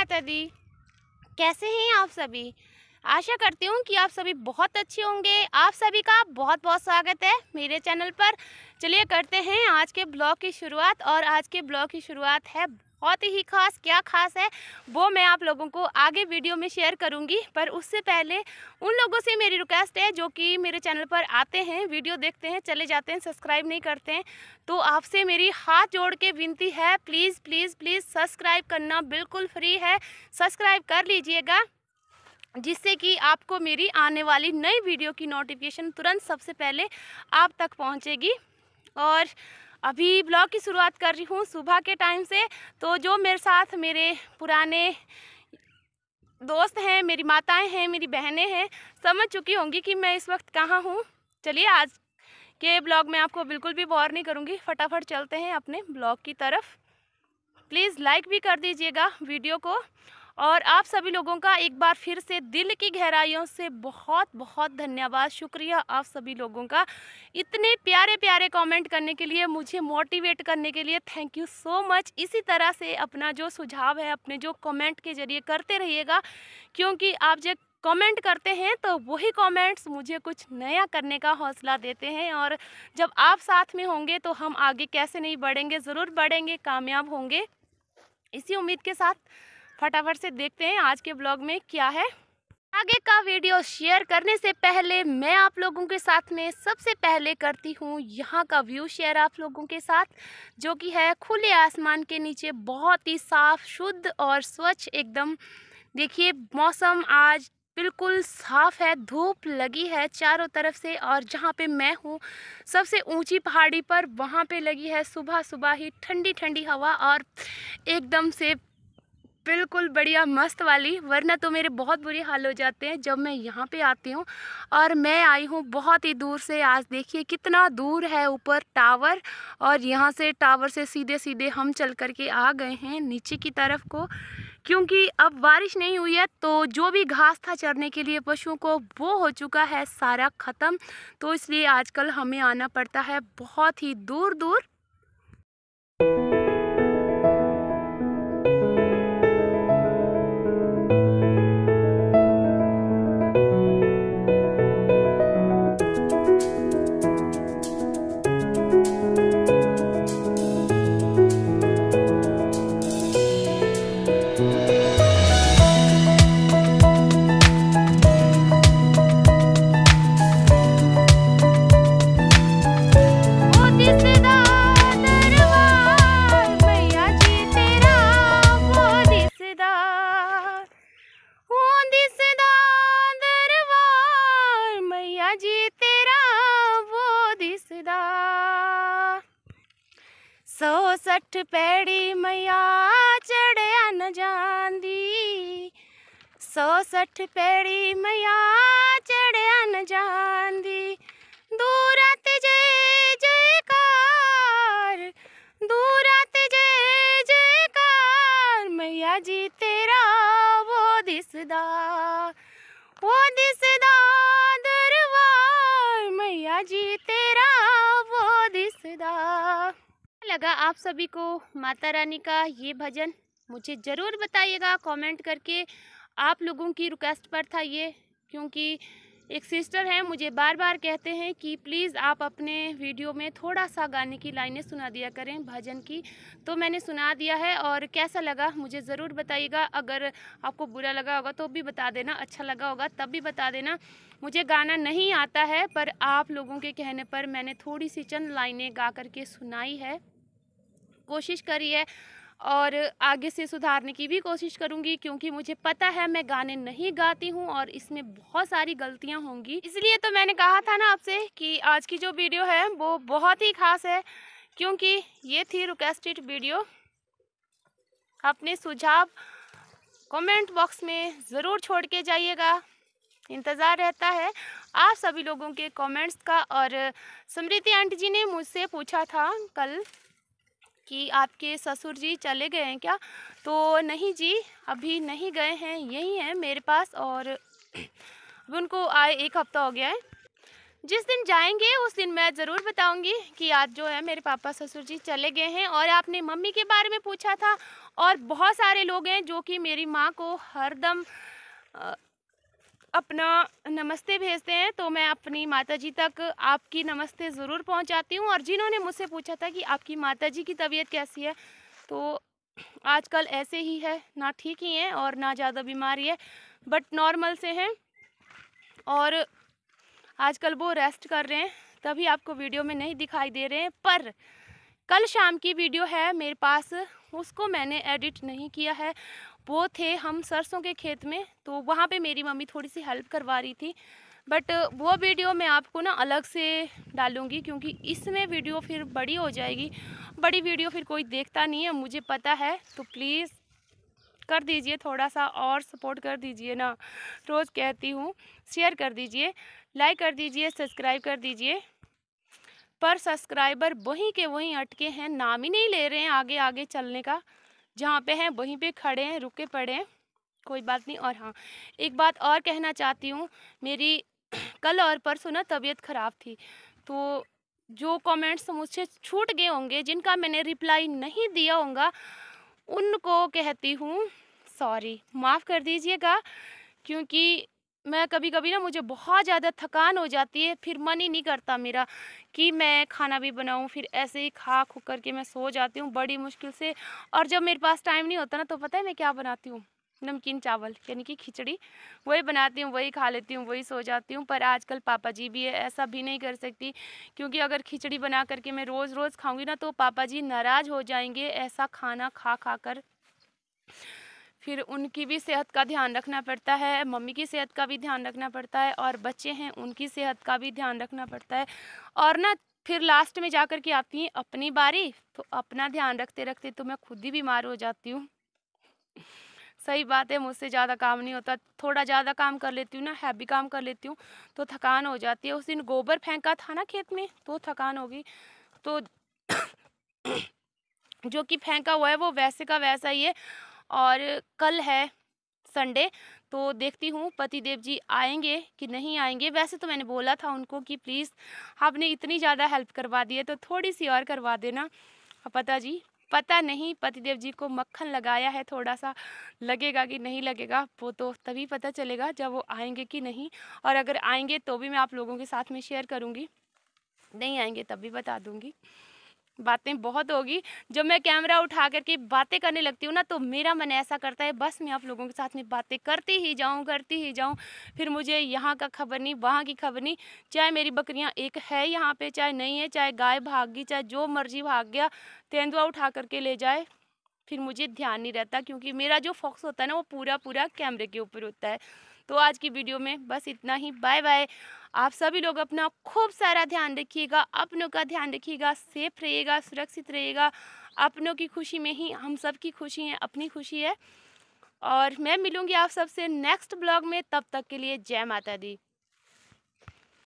माता दी कैसे हैं आप सभी आशा करती हूँ कि आप सभी बहुत अच्छे होंगे आप सभी का बहुत बहुत स्वागत है मेरे चैनल पर चलिए करते हैं आज के ब्लॉग की शुरुआत और आज के ब्लॉग की शुरुआत है बहुत ही खास क्या खास है वो मैं आप लोगों को आगे वीडियो में शेयर करूंगी पर उससे पहले उन लोगों से मेरी रिक्वेस्ट है जो कि मेरे चैनल पर आते हैं वीडियो देखते हैं चले जाते हैं सब्सक्राइब नहीं करते हैं तो आपसे मेरी हाथ जोड़ के विनती है प्लीज़ प्लीज़ प्लीज़ सब्सक्राइब करना बिल्कुल फ्री है सब्सक्राइब कर लीजिएगा जिससे कि आपको मेरी आने वाली नई वीडियो की नोटिफिकेशन तुरंत सबसे पहले आप तक पहुँचेगी और अभी ब्लॉग की शुरुआत कर रही हूँ सुबह के टाइम से तो जो मेरे साथ मेरे पुराने दोस्त हैं मेरी माताएं हैं मेरी बहनें हैं समझ चुकी होंगी कि मैं इस वक्त कहाँ हूँ चलिए आज के ब्लॉग में आपको बिल्कुल भी बोर नहीं करूँगी फटाफट चलते हैं अपने ब्लॉग की तरफ प्लीज़ लाइक भी कर दीजिएगा वीडियो को और आप सभी लोगों का एक बार फिर से दिल की गहराइयों से बहुत बहुत धन्यवाद शुक्रिया आप सभी लोगों का इतने प्यारे प्यारे कमेंट करने के लिए मुझे मोटिवेट करने के लिए थैंक यू सो मच इसी तरह से अपना जो सुझाव है अपने जो कमेंट के जरिए करते रहिएगा क्योंकि आप जब कमेंट करते हैं तो वही कमेंट्स मुझे कुछ नया करने का हौसला देते हैं और जब आप साथ में होंगे तो हम आगे कैसे नहीं बढ़ेंगे ज़रूर बढ़ेंगे कामयाब होंगे इसी उम्मीद के साथ फटाफट से देखते हैं आज के ब्लॉग में क्या है आगे का वीडियो शेयर करने से पहले मैं आप लोगों के साथ में सबसे पहले करती हूँ यहाँ का व्यू शेयर आप लोगों के साथ जो कि है खुले आसमान के नीचे बहुत ही साफ़ शुद्ध और स्वच्छ एकदम देखिए मौसम आज बिल्कुल साफ़ है धूप लगी है चारों तरफ से और जहाँ पे मैं हूँ सबसे ऊंची पहाड़ी पर वहाँ पे लगी है सुबह सुबह ही ठंडी ठंडी हवा और एकदम से बिल्कुल बढ़िया मस्त वाली वरना तो मेरे बहुत बुरे हाल हो जाते हैं जब मैं यहाँ पे आती हूँ और मैं आई हूँ बहुत ही दूर से आज देखिए कितना दूर है ऊपर टावर और यहाँ से टावर से सीधे सीधे हम चल करके आ गए हैं नीचे की तरफ को क्योंकि अब बारिश नहीं हुई है तो जो भी घास था चरने के लिए पशुओं को वो हो चुका है सारा ख़त्म तो इसलिए आजकल हमें आना पड़ता है बहुत ही दूर दूर ਹੀ ਤੇਰਾ ਵੋ ਦਿਸਦਾ 160 ਪੈੜੀ ਮਈਆ ਚੜਿਆ ਨ ਜਾਂਦੀ 160 ਪੈੜੀ ਮਈਆ ਚੜਿਆ ਨ ਜਾਂਦੀ लगा आप सभी को माता रानी का ये भजन मुझे ज़रूर बताइएगा कमेंट करके आप लोगों की रिक्वेस्ट पर था ये क्योंकि एक सिस्टर हैं मुझे बार बार कहते हैं कि प्लीज़ आप अपने वीडियो में थोड़ा सा गाने की लाइनें सुना दिया करें भजन की तो मैंने सुना दिया है और कैसा लगा मुझे ज़रूर बताइएगा अगर आपको बुरा लगा होगा तो भी बता देना अच्छा लगा होगा तब भी बता देना मुझे गाना नहीं आता है पर आप लोगों के कहने पर मैंने थोड़ी सी चंद लाइनें गा करके सुनाई है कोशिश करी है और आगे से सुधारने की भी कोशिश करूँगी क्योंकि मुझे पता है मैं गाने नहीं गाती हूँ और इसमें बहुत सारी गलतियाँ होंगी इसलिए तो मैंने कहा था ना आपसे कि आज की जो वीडियो है वो बहुत ही खास है क्योंकि ये थी रिक्वेस्टेड वीडियो अपने सुझाव कमेंट बॉक्स में ज़रूर छोड़ के जाइएगा इंतज़ार रहता है आप सभी लोगों के कॉमेंट्स का और समृति आंटी जी ने मुझसे पूछा था कल कि आपके ससुर जी चले गए हैं क्या तो नहीं जी अभी नहीं गए हैं यही हैं मेरे पास और उनको आए एक हफ़्ता हो गया है जिस दिन जाएंगे उस दिन मैं ज़रूर बताऊंगी कि आज जो है मेरे पापा ससुर जी चले गए हैं और आपने मम्मी के बारे में पूछा था और बहुत सारे लोग हैं जो कि मेरी माँ को हरदम अपना नमस्ते भेजते हैं तो मैं अपनी माताजी तक आपकी नमस्ते ज़रूर पहुंचाती हूं और जिन्होंने मुझसे पूछा था कि आपकी माताजी की तबीयत कैसी है तो आजकल ऐसे ही है ना ठीक ही हैं और ना ज़्यादा बीमारी है बट नॉर्मल से हैं और आजकल वो रेस्ट कर रहे हैं तभी आपको वीडियो में नहीं दिखाई दे रहे हैं पर कल शाम की वीडियो है मेरे पास उसको मैंने एडिट नहीं किया है वो थे हम सरसों के खेत में तो वहाँ पे मेरी मम्मी थोड़ी सी हेल्प करवा रही थी बट वो वीडियो मैं आपको ना अलग से डालूँगी क्योंकि इसमें वीडियो फिर बड़ी हो जाएगी बड़ी वीडियो फिर कोई देखता नहीं है मुझे पता है तो प्लीज़ कर दीजिए थोड़ा सा और सपोर्ट कर दीजिए ना रोज़ कहती हूँ शेयर कर दीजिए लाइक कर दीजिए सब्सक्राइब कर दीजिए पर सब्सक्राइबर वहीं के वहीं अटके हैं नाम ही नहीं ले रहे हैं आगे आगे चलने का जहाँ पे हैं वहीं पे खड़े हैं रुके पड़े हैं कोई बात नहीं और हाँ एक बात और कहना चाहती हूँ मेरी कल और परसों ना तबीयत ख़राब थी तो जो कमेंट्स मुझसे छूट गए होंगे जिनका मैंने रिप्लाई नहीं दिया होगा उनको कहती हूँ सॉरी माफ़ कर दीजिएगा क्योंकि मैं कभी कभी ना मुझे बहुत ज़्यादा थकान हो जाती है फिर मन ही नहीं करता मेरा कि मैं खाना भी बनाऊं फिर ऐसे ही खा खू करके मैं सो जाती हूँ बड़ी मुश्किल से और जब मेरे पास टाइम नहीं होता ना तो पता है मैं क्या बनाती हूँ नमकीन चावल यानी कि खिचड़ी वही बनाती हूँ वही खा लेती हूँ वही सो जाती हूँ पर आजकल पापा जी भी है ऐसा भी नहीं कर सकती क्योंकि अगर खिचड़ी बना करके मैं रोज़ रोज़ खाऊँगी ना तो पापा जी नाराज़ हो जाएंगे ऐसा खाना खा खा कर फिर उनकी भी सेहत का ध्यान रखना पड़ता है मम्मी की सेहत का भी ध्यान रखना पड़ता है और बच्चे हैं उनकी सेहत का भी ध्यान रखना पड़ता है और ना फिर लास्ट में जा कर के आती हैं अपनी बारी तो अपना ध्यान रखते रखते तो मैं खुद ही बीमार हो जाती हूँ सही बात है मुझसे ज़्यादा काम नहीं होता थोड़ा ज़्यादा काम कर लेती हूँ ना हैवी काम कर लेती हूँ तो थकान हो जाती है उस दिन गोबर फेंका था ना खेत में तो थकान होगी तो जो कि फेंका हुआ है वो वैसे का वैसा ही है और कल है संडे तो देखती हूँ पतिदेव जी आएंगे कि नहीं आएंगे वैसे तो मैंने बोला था उनको कि प्लीज़ आपने इतनी ज़्यादा हेल्प करवा दी है तो थोड़ी सी और करवा देना पता जी पता नहीं पतिदेव जी को मक्खन लगाया है थोड़ा सा लगेगा कि नहीं लगेगा वो तो तभी पता चलेगा जब वो आएंगे कि नहीं और अगर आएंगे तो भी मैं आप लोगों के साथ में शेयर करूँगी नहीं आएंगे तब भी बता दूँगी बातें बहुत होगी जब मैं कैमरा उठा करके बातें करने लगती हूँ ना तो मेरा मन ऐसा करता है बस मैं आप लोगों के साथ में बातें करती ही जाऊँ करती ही जाऊँ फिर मुझे यहाँ का खबर नहीं वहाँ की खबर नहीं चाहे मेरी बकरियाँ एक है यहाँ पे चाहे नहीं है चाहे गाय भाग गई चाहे जो मर्जी भाग गया तेंदुआ उठा करके ले जाए फिर मुझे ध्यान नहीं रहता क्योंकि मेरा जो फोकस होता है ना वो पूरा पूरा कैमरे के ऊपर होता है तो आज की वीडियो में बस इतना ही बाय बाय आप सभी लोग अपना खूब सारा ध्यान रखिएगा अपनों का ध्यान रखिएगा सेफ रहिएगा सुरक्षित रहिएगा अपनों की खुशी में ही हम सब की खुशी है अपनी खुशी है और मैं मिलूँगी आप सबसे नेक्स्ट ब्लॉग में तब तक के लिए जय माता दी